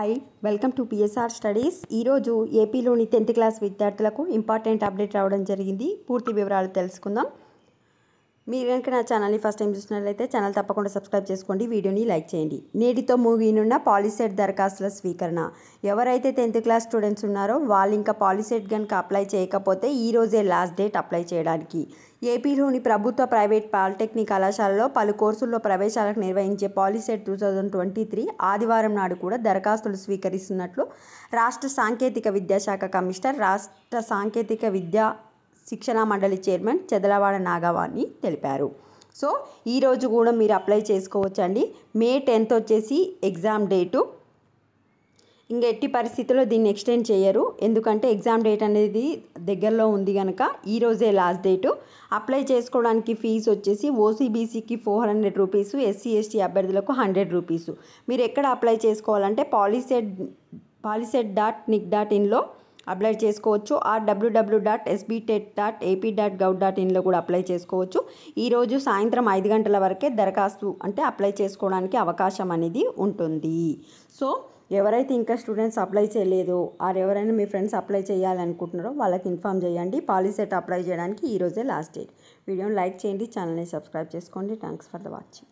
hi welcome to PSR studies ఈరోజు ఏపీలోని tenth class విద్యార్థులకు ఇంపార్టెంట్ అప్డేట్ రావడం జరిగింది పూర్తి వివరాలు తెలుసుకుందాం మీరు కనుక నా ఛానల్ని ఫస్ట్ టైం చూసినట్లయితే ఛానల్ తప్పకుండా సబ్స్క్రైబ్ చేసుకోండి వీడియోని లైక్ చేయండి నేటితో మూగినున్న పాలిసెట్ దరఖాస్తుల స్వీకరణ ఎవరైతే టెన్త్ క్లాస్ స్టూడెంట్స్ ఉన్నారో వాళ్ళు ఇంకా పాలిసెట్ కనుక అప్లై చేయకపోతే ఈరోజే లాస్ట్ డేట్ అప్లై చేయడానికి ఏపీలోని ప్రభుత్వ ప్రైవేట్ పాలిటెక్నిక్ కళాశాలలో పలు కోర్సుల్లో ప్రవేశాలకు నిర్వహించే పాలిసెట్ టూ ట్వంటీ త్రీ ఆదివారం నాడు కూడా దరఖాస్తులు స్వీకరిస్తున్నట్లు రాష్ట్ర సాంకేతిక విద్యాశాఖ కమిషనర్ రాష్ట్ర సాంకేతిక విద్యా శిక్షణా మండలి చైర్మన్ చెదలవాడ నాగవాణి తెలిపారు సో ఈరోజు కూడా మీరు అప్లై చేసుకోవచ్చండి మే టెన్త్ వచ్చేసి ఎగ్జామ్ డేటు ఇంకా ఎట్టి పరిస్థితుల్లో దీన్ని ఎక్స్టెండ్ చేయరు ఎందుకంటే ఎగ్జామ్ డేట్ అనేది దగ్గరలో ఉంది కనుక ఈరోజే లాస్ట్ డేటు అప్లై చేసుకోవడానికి ఫీజు వచ్చేసి ఓసీబీసీకి four hundred rupees SC ST అభ్యర్థులకు హండ్రెడ్ రూపీసు మీరు ఎక్కడ అప్లై చేసుకోవాలంటే Polycet Polycet dot nic dot ఇన్లో అప్లై చేసుకోవచ్చు ఆ డబ్ల్యూడబ్ల్యూ dot SBTET dot AP dot gov dot ఇన్లో కూడా అప్లై చేసుకోవచ్చు ఈరోజు సాయంత్రం ఐదు గంటల వరకే దరఖాస్తు అంటే అప్లై చేసుకోవడానికి అవకాశం అనేది ఉంటుంది సో ఎవరైతే ఇంకా స్టూడెంట్స్ అప్లై చేయలేదో ఆర్ ఎవరైనా మీ ఫ్రెండ్స్ అప్లై చేయాలనుకుంటున్నారో వాళ్ళకి ఇన్ఫామ్ చేయండి పాలిసెట్ అప్లై చేయడానికి ఈరోజే లాస్ట్ డేట్ వీడియోని లైక్ చేయండి ఛానల్ని సబ్స్క్రైబ్ చేసుకోండి థ్యాంక్స్ ఫర్ ద వాచింగ్